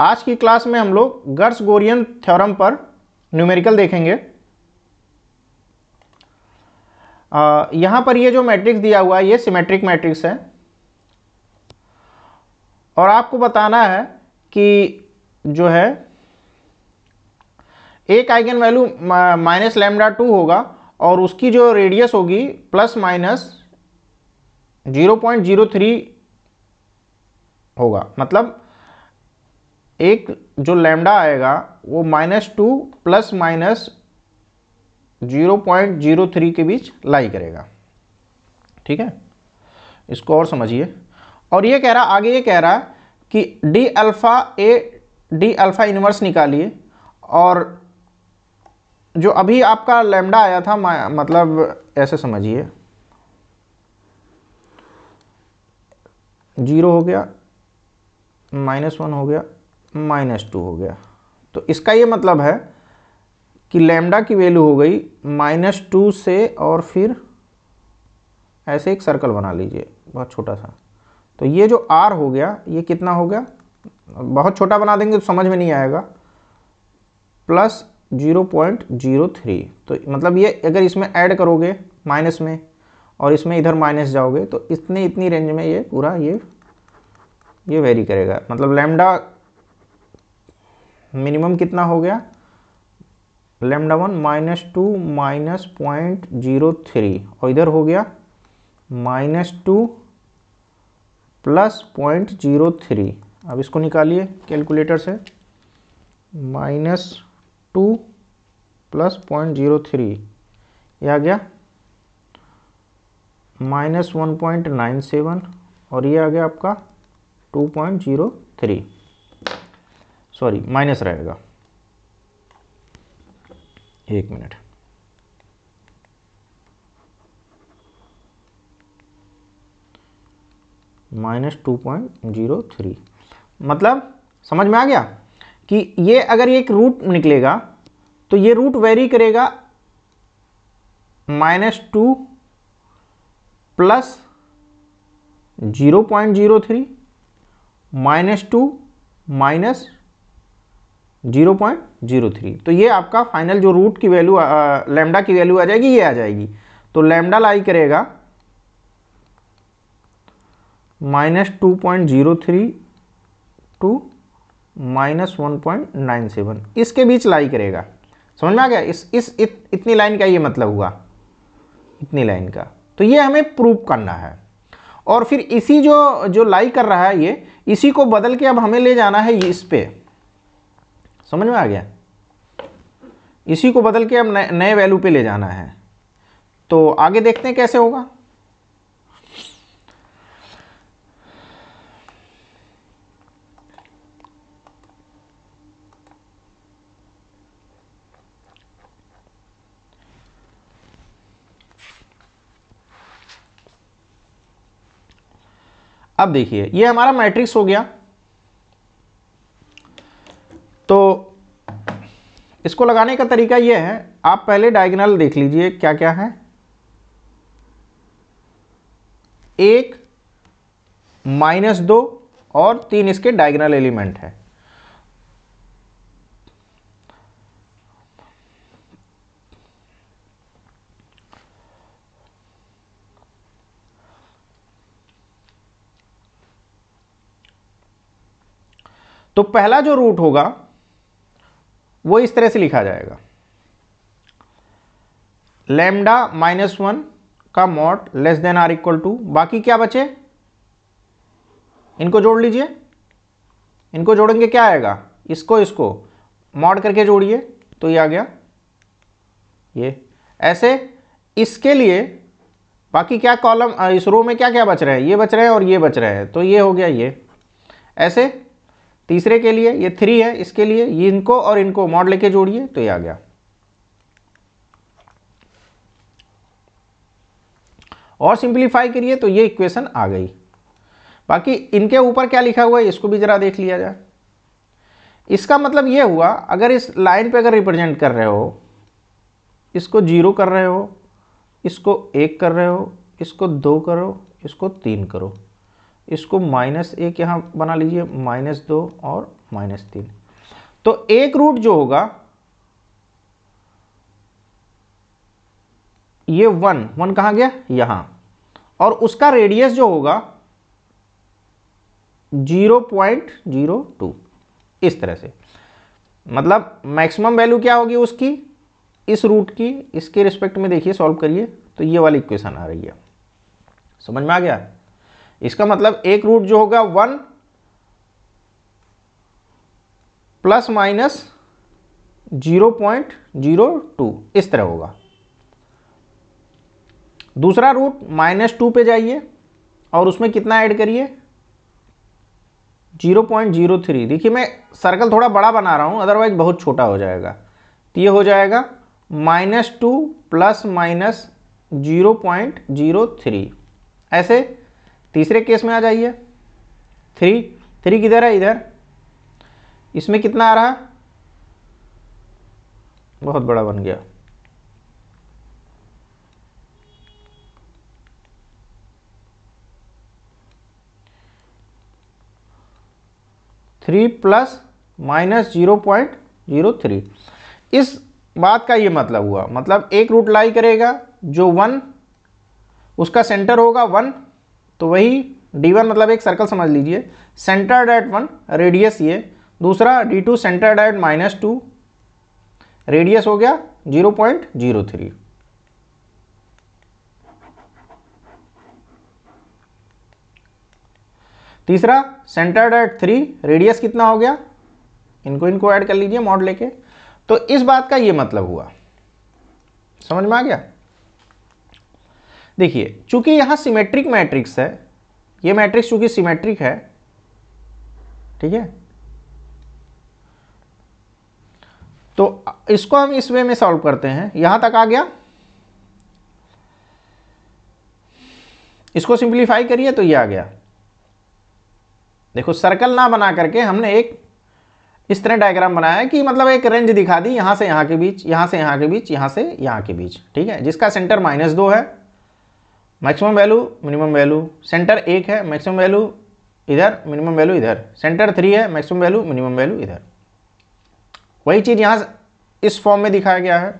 आज की क्लास में हम लोग गर्स गोरियन थ्योरम पर न्यूमेरिकल देखेंगे आ, यहां पर ये जो मैट्रिक्स दिया हुआ है ये सिमेट्रिक मैट्रिक्स है और आपको बताना है कि जो है एक eigen value minus lambda two होगा और उसकी जो रेडियस होगी plus minus zero point zero three होगा मतलब एक जो लैम्डा आएगा वो minus two plus minus zero point zero three के बीच लाई करेगा ठीक है इसको और समझिए और ये कह रहा आगे ये कह रहा कि D alpha A D alpha inverse निकालिए और जो अभी आपका लैम्डा आया था मतलब ऐसे समझिए जीरो हो गया माइनस वन हो गया माइनस टू हो गया तो इसका ये मतलब है कि लैम्डा की वैल्यू हो गई माइनस टू से और फिर ऐसे एक सर्कल बना लीजिए बहुत छोटा सा तो ये जो आर हो गया ये कितना हो गया बहुत छोटा बना देंगे तो समझ में नहीं आएगा plus zero point zero three तो मतलब ये अगर इसमें ऐड करोगे माइनस में और इसमें इधर माइनस जाओगे तो इतने इतनी रेंज में ये पूरा ये ये वेरी करेगा मतलब लैम्डा मिनिमम कितना हो गया lambda one minus two minus point zero three और इधर हो गया minus two plus point zero three अब इसको निकालिए कैलकुलेटर से minus two plus point zero three ये आ गया minus one point nine seven और ये आ गया आपका two point zero three sorry minus रहेगा एक minute minus two point zero three मतलब समझ में आ गया कि ये अगर एक रूट निकलेगा तो ये रूट वेरी करेगा minus two plus zero point zero three minus two minus zero point zero three तो ये आपका फाइनल जो रूट की वैल्यू लेमडा की वैल्यू आ जाएगी ये आ जाएगी तो लेमडा लाई करेगा minus two point zero three two minus one point nine seven इसके बीच लाई करेगा समझ में आ गया इस इस इत, इतनी लाइन का ये मतलब हुआ इतनी लाइन का तो ये हमें प्रूव करना है और फिर इसी जो जो लाई कर रहा है ये इसी को बदल के अब हमें ले जाना है इस पर समझ में आ गया इसी को बदल के अब नए वैल्यू पे ले जाना है तो आगे देखते हैं कैसे होगा अब देखिए ये हमारा मैट्रिक्स हो गया इसको लगाने का तरीका यह है आप पहले डायगनल देख लीजिए क्या क्या है एक माइनस दो और तीन इसके डायगनल एलिमेंट है तो पहला जो रूट होगा वो इस तरह से लिखा जाएगा लेमडा माइनस वन का mod less than or equal to बाकी क्या बचे इनको जोड़ लीजिए इनको जोड़ेंगे क्या आएगा इसको इसको मॉड करके जोड़िए तो ये आ गया ये ऐसे इसके लिए बाकी क्या कॉलम इस रो में क्या क्या बच रहा है ये बच रहे हैं और ये बच रहे हैं तो ये हो गया ये ऐसे तीसरे के लिए ये थ्री है इसके लिए ये इनको और इनको मॉड लेके जोड़िए तो ये आ गया और सिंप्लीफाई करिए तो ये इक्वेशन आ गई बाकी इनके ऊपर क्या लिखा हुआ है इसको भी ज़रा देख लिया जाए इसका मतलब ये हुआ अगर इस लाइन पे अगर रिप्रेजेंट कर रहे हो इसको जीरो कर रहे हो इसको एक कर रहे हो इसको दो करो इसको तीन करो इसको माइनस एक यहाँ बना लीजिए माइनस दो और माइनस तीन तो एक रूट जो होगा ये वन वन कहाँ गया यहाँ और उसका रेडियस जो होगा जीरो पॉइंट जीरो टू इस तरह से मतलब मैक्सिमम वैल्यू क्या होगी उसकी इस रूट की इसके रिस्पेक्ट में देखिए सॉल्व करिए तो ये वाली इक्वेशन आ रही है समझ में आ गया इसका मतलब एक रूट जो होगा one plus minus zero point zero two इस तरह होगा दूसरा रूट माइनस टू पे जाइए और उसमें कितना ऐड करिए जीरो पॉइंट जीरो थ्री देखिए मैं सर्कल थोड़ा बड़ा बना रहा हूं अदरवाइज बहुत छोटा हो जाएगा तो ये हो जाएगा minus two plus minus zero point zero three ऐसे तीसरे केस में आ जाइए थ्री थ्री किधर है इधर इसमें कितना आ रहा बहुत बड़ा बन गया three plus minus zero point zero three इस बात का ये मतलब हुआ मतलब एक रूट लाई करेगा जो वन उसका सेंटर होगा वन तो वही डी वन मतलब एक सर्कल समझ लीजिए सेंटर डाइट वन रेडियस ये दूसरा D two centred at minus two radius हो गया जीरो पॉइंट जीरो थ्री तीसरा सेंटर डाइट थ्री रेडियस कितना हो गया इनको इनको ऐड कर लीजिए मॉड लेके तो इस बात का ये मतलब हुआ समझ में आ गया देखिए चूंकि यहां सिमेट्रिक मैट्रिक्स है ये मैट्रिक्स चूंकि सिमेट्रिक है ठीक है तो इसको हम इस वे में सॉल्व करते हैं यहां तक आ गया इसको सिंप्लीफाई करिए तो ये आ गया देखो सर्कल ना बना करके हमने एक इस तरह डायग्राम बनाया है कि मतलब एक रेंज दिखा दी यहां से यहां के बीच यहां से यहां के बीच यहां से यहां के बीच ठीक है जिसका सेंटर माइनस दो है maximum value minimum value centre एक है मैक्सिमम वैल्यू इधर मिनिमम वैल्यू इधर सेंटर थ्री है मैक्सिमम वैल्यू मिनिमम वैल्यू इधर वही चीज़ यहाँ इस फॉर्म में दिखाया गया है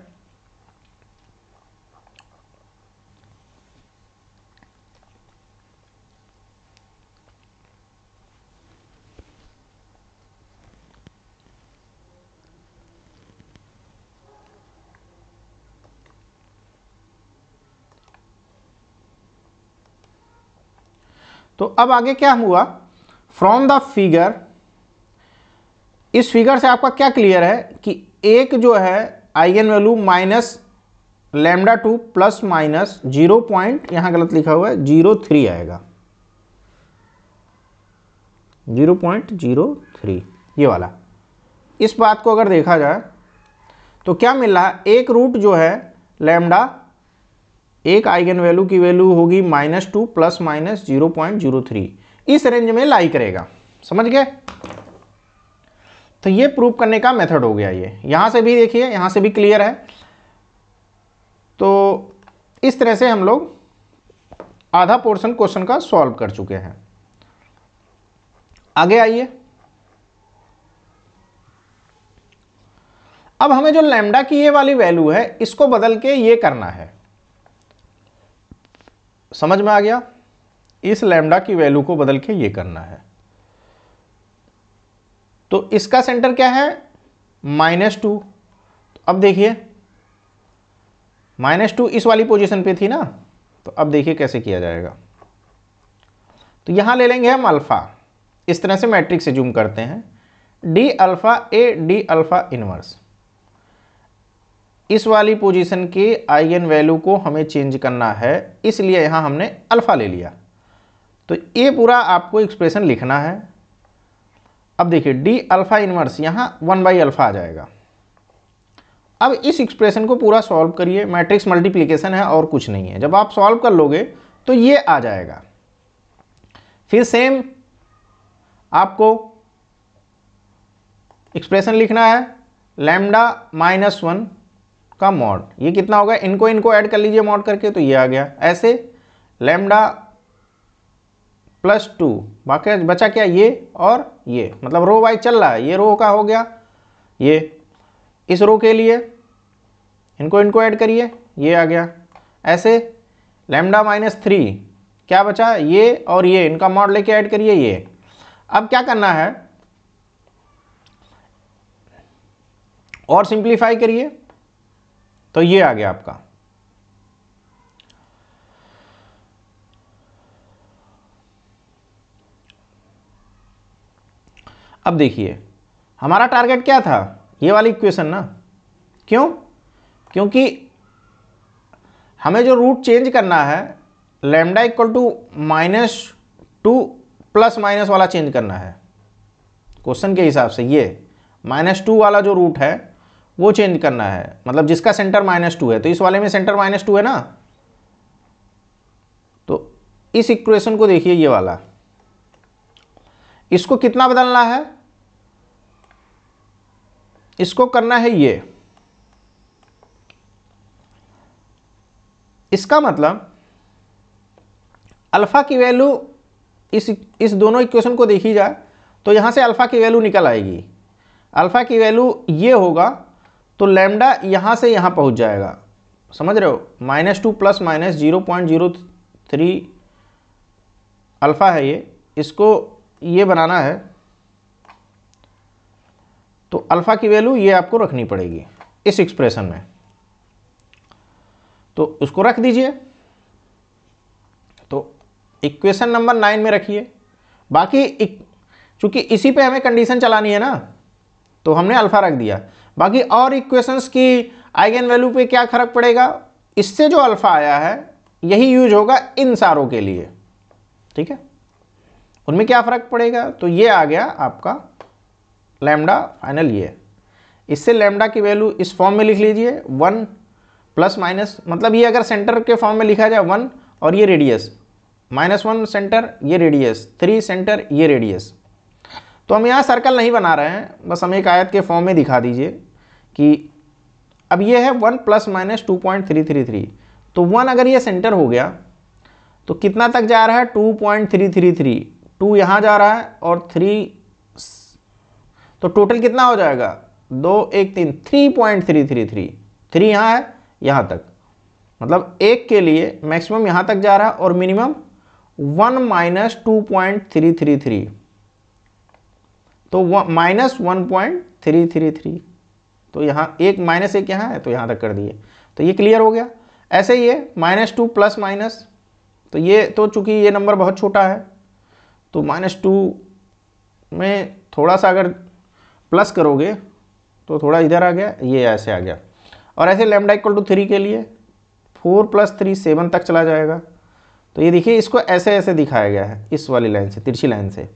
तो अब आगे क्या हुआ फ्रॉम द फिगर इस फिगर से आपका क्या क्लियर है कि एक जो है eigen value minus lambda two plus minus zero point यहां गलत लिखा हुआ है जीरो थ्री आएगा जीरो पॉइंट जीरो थ्री ये वाला इस बात को अगर देखा जाए तो क्या मिल रहा है एक रूट जो है लेमडा एक आइगन वैल्यू की वैल्यू होगी minus two plus minus zero point zero three इस रेंज में लाई करेगा समझ गए तो ये प्रूव करने का मेथड हो गया ये यहां से भी देखिए यहां से भी क्लियर है तो इस तरह से हम लोग आधा पोर्शन क्वेश्चन का सॉल्व कर चुके हैं आगे आइए अब हमें जो लैम्डा की ये वाली वैल्यू है इसको बदल के ये करना है समझ में आ गया इस लैम्डा की वैल्यू को बदल के ये करना है तो इसका सेंटर क्या है माइनस टू तो अब देखिए माइनस टू इस वाली पोजीशन पे थी ना तो अब देखिए कैसे किया जाएगा तो यहां ले लेंगे हम अल्फ़ा इस तरह से मैट्रिक्स से जूम करते हैं D alpha A D alpha inverse इस वाली पोजीशन के आइगन वैल्यू को हमें चेंज करना है इसलिए यहाँ हमने अल्फ़ा ले लिया तो ये पूरा आपको एक्सप्रेशन लिखना है अब देखिए डी अल्फ़ा इनवर्स यहाँ वन बाई अल्फ़ा आ जाएगा अब इस एक्सप्रेशन को पूरा सॉल्व करिए मैट्रिक्स मल्टीप्लीकेशन है और कुछ नहीं है जब आप सॉल्व कर लोगे तो ये आ जाएगा फिर सेम आपको एक्सप्रेशन लिखना है लैमडा माइनस वन का मॉड ये कितना होगा इनको इनको ऐड कर लीजिए मॉड करके तो ये आ गया ऐसे लेमडा प्लस टू बाकी बचा क्या ये और ये मतलब रो वाई चल रहा है ये रो का हो गया ये इस रो के लिए इनको इनको ऐड करिए ये आ गया ऐसे लेमडा माइनस थ्री क्या बचा ये और ये इनका मॉड लेके ऐड करिए ये अब क्या करना है और सिंप्लीफाई करिए तो ये आ गया आपका अब देखिए हमारा टारगेट क्या था ये वाली इक्वेशन ना क्यों क्योंकि हमें जो रूट चेंज करना है lambda equal to minus two plus minus वाला चेंज करना है क्वेश्चन के हिसाब से ये माइनस टू वाला जो रूट है वो चेंज करना है मतलब जिसका सेंटर माइनस टू है तो इस वाले में सेंटर माइनस टू है ना तो इस इक्वेशन को देखिए ये वाला इसको कितना बदलना है इसको करना है ये इसका मतलब अल्फ़ा की वैल्यू इस इस दोनों इक्वेशन को देखी जाए तो यहां से अल्फ़ा की वैल्यू निकल आएगी अल्फ़ा की वैल्यू ये होगा तो लैम्डा यहाँ से यहाँ पहुँच जाएगा समझ रहे हो minus two plus minus zero point zero three alpha है ये इसको ये बनाना है तो अल्फ़ा की वैल्यू ये आपको रखनी पड़ेगी इस एक्सप्रेशन में तो उसको रख दीजिए तो इक्वेशन नंबर नाइन में रखिए बाकी चूंकि इसी पे हमें कंडीशन चलानी है ना तो हमने अल्फ़ा रख दिया बाकी और इक्वेशंस की आइगन वैल्यू पे क्या फर्क पड़ेगा इससे जो अल्फ़ा आया है यही यूज होगा इन सारों के लिए ठीक है उनमें क्या फ़र्क पड़ेगा तो ये आ गया आपका लैमडा फाइनल ये इससे लेमडा की वैल्यू इस फॉर्म में लिख लीजिए वन प्लस माइनस मतलब ये अगर सेंटर के फॉर्म में लिखा जाए वन और ये रेडियस माइनस वन सेंटर ये रेडियस थ्री सेंटर ये रेडियस तो हम यहाँ सर्कल नहीं बना रहे हैं बस हम एक आयत के फॉर्म में दिखा दीजिए कि अब ये है one plus minus two point three three three तो वन अगर ये सेंटर हो गया तो कितना तक जा रहा है two point three three three two यहाँ जा रहा है और थ्री तो टोटल कितना हो जाएगा दो एक तीन three point three three three three यहाँ है यहाँ तक मतलब एक के लिए मैक्सिमम यहाँ तक जा रहा है और minimum one minus two point three three three तो minus one point three three three तो यहाँ एक माइनस एक यहाँ है तो यहाँ तक कर दिए तो ये क्लियर हो गया ऐसे ही है माइनस टू प्लस माइनस तो ये तो चूंकि ये नंबर बहुत छोटा है तो माइनस टू में थोड़ा सा अगर प्लस करोगे तो थोड़ा इधर आ गया ये ऐसे आ गया और ऐसे लेमडा इक्वल टू थ्री के लिए फोर प्लस थ्री सेवन तक चला जाएगा तो ये देखिए इसको ऐसे ऐसे दिखाया गया है इस वाली लाइन से तिरछी लाइन से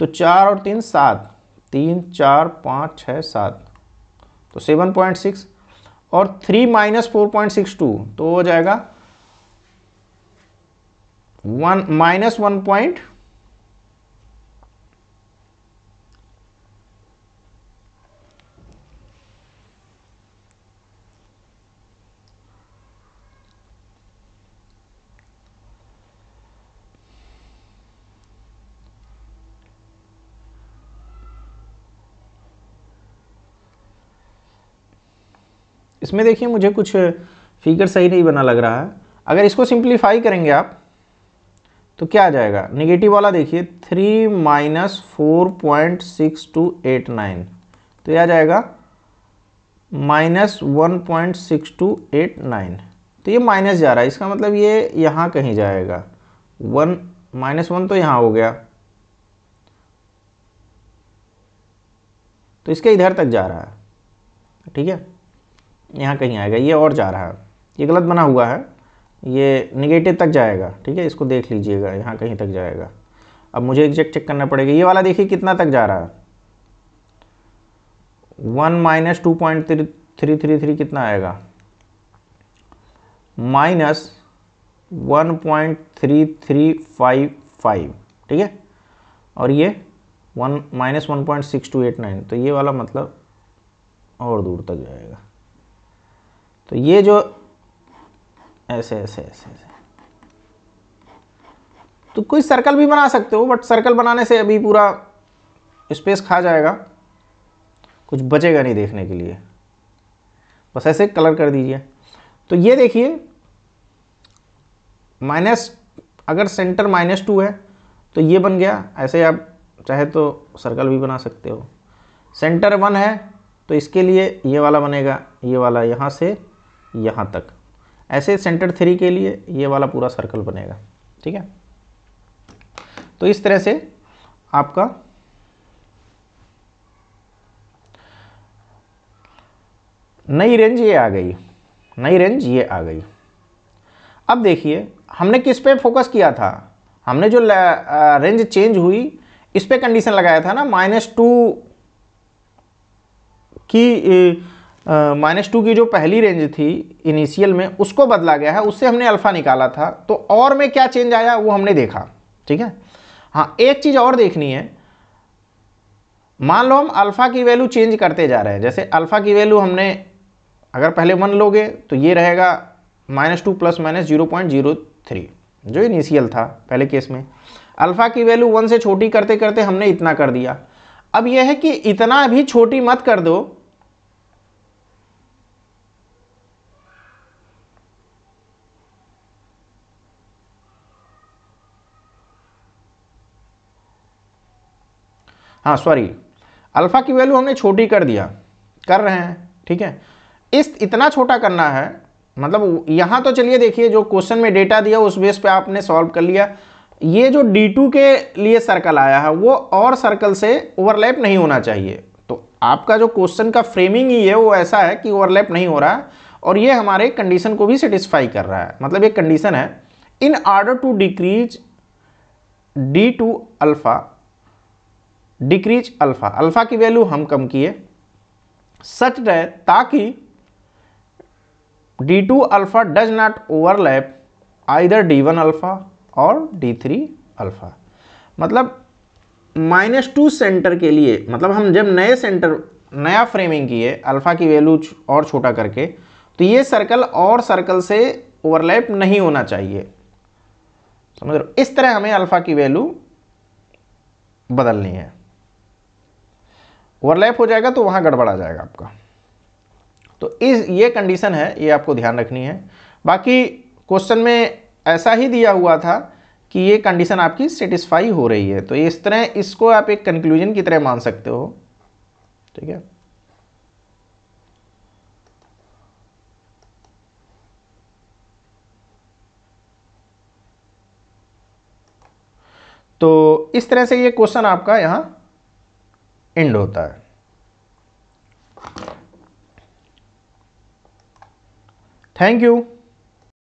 तो चार और तीन सात तीन चार पाँच छः सात तो सेवन पॉइंट सिक्स और three minus four point six two तो हो जाएगा वन माइनस वन पॉइंट इसमें देखिए मुझे कुछ फिगर सही नहीं बना लग रहा है अगर इसको सिंप्लीफाई करेंगे आप तो क्या आ जाएगा निगेटिव वाला देखिए three minus four point six two eight nine तो यह आ जाएगा minus one point six two eight nine तो ये माइनस जा रहा है इसका मतलब ये यहाँ कहीं जाएगा वन माइनस वन तो यहाँ हो गया तो इसके इधर तक जा रहा है ठीक है यहाँ कहीं आएगा ये और जा रहा है ये गलत बना हुआ है ये निगेटिव तक जाएगा ठीक है इसको देख लीजिएगा यहाँ कहीं तक जाएगा अब मुझे एग्जैक्ट चेक करना पड़ेगा ये वाला देखिए कितना तक जा रहा है one minus two point three three three three कितना आएगा minus one point three three five five ठीक है और ये one minus one point six two eight nine तो ये वाला मतलब और दूर तक जाएगा तो ये जो ऐसे ऐसे ऐसे ऐसे तो कोई सर्कल भी बना सकते हो बट सर्कल बनाने से अभी पूरा स्पेस खा जाएगा कुछ बचेगा नहीं देखने के लिए बस ऐसे कलर कर दीजिए तो ये देखिए माइनस अगर सेंटर माइनस टू है तो ये बन गया ऐसे आप चाहे तो सर्कल भी बना सकते हो सेंटर वन है तो इसके लिए ये वाला बनेगा ये वाला यहाँ से यहाँ तक ऐसे सेंटर थ्री के लिए ये वाला पूरा सर्कल बनेगा ठीक है तो इस तरह से आपका नई रेंज ये आ गई नई रेंज ये आ गई अब देखिए हमने किस पे फोकस किया था हमने जो रेंज चेंज हुई इस पे कंडीशन लगाया था ना माइनस टू की माइनस टू की जो पहली रेंज थी इनिशियल में उसको बदला गया है उससे हमने अल्फ़ा निकाला था तो और में क्या चेंज आया वो हमने देखा ठीक है हाँ एक चीज़ और देखनी है मान लो हम अल्फ़ा की वैल्यू चेंज करते जा रहे हैं जैसे अल्फ़ा की वैल्यू हमने अगर पहले वन लोगे तो ये रहेगा minus two plus minus zero point zero three जो इनिशियल था पहले केस में अल्फ़ा की वैल्यू वन से छोटी करते करते हमने इतना कर दिया अब यह है कि इतना भी छोटी मत कर दो हाँ सॉरी अल्फ़ा की वैल्यू हमने छोटी कर दिया कर रहे हैं ठीक है इस इतना छोटा करना है मतलब यहाँ तो चलिए देखिए जो क्वेश्चन में डेटा दिया उस बेस पे आपने सॉल्व कर लिया ये जो D2 के लिए सर्कल आया है वो और सर्कल से ओवरलैप नहीं होना चाहिए तो आपका जो क्वेश्चन का फ्रेमिंग ही है वो ऐसा है कि ओवरलैप नहीं हो रहा है और ये हमारे कंडीशन को भी सेटिस्फाई कर रहा है मतलब एक कंडीशन है in order to decrease D two alpha decrease alpha alpha की वैल्यू हम कम किए सच रहे ताकि D two alpha does not overlap either D one alpha और डी थ्री अल्फ़ा मतलब माइनस टू सेंटर के लिए मतलब हम जब नए सेंटर नया फ्रेमिंग किए अल्फ़ा की वैल्यू और छोटा करके तो ये सर्कल और सर्कल से ओवरलैप नहीं होना चाहिए समझ रहे इस तरह हमें अल्फ़ा की वैल्यू बदलनी है ओवरलैप हो जाएगा तो वहाँ गड़बड़ा जाएगा आपका तो इस ये कंडीशन है ये आपको ध्यान रखनी है बाकी क्वेश्चन में ऐसा ही दिया हुआ था कि ये कंडीशन आपकी सेटिस्फाई हो रही है तो इस तरह इसको आप एक कंक्लूजन की तरह मान सकते हो ठीक है तो इस तरह से ये क्वेश्चन आपका यहाँ एंड होता है थैंक यू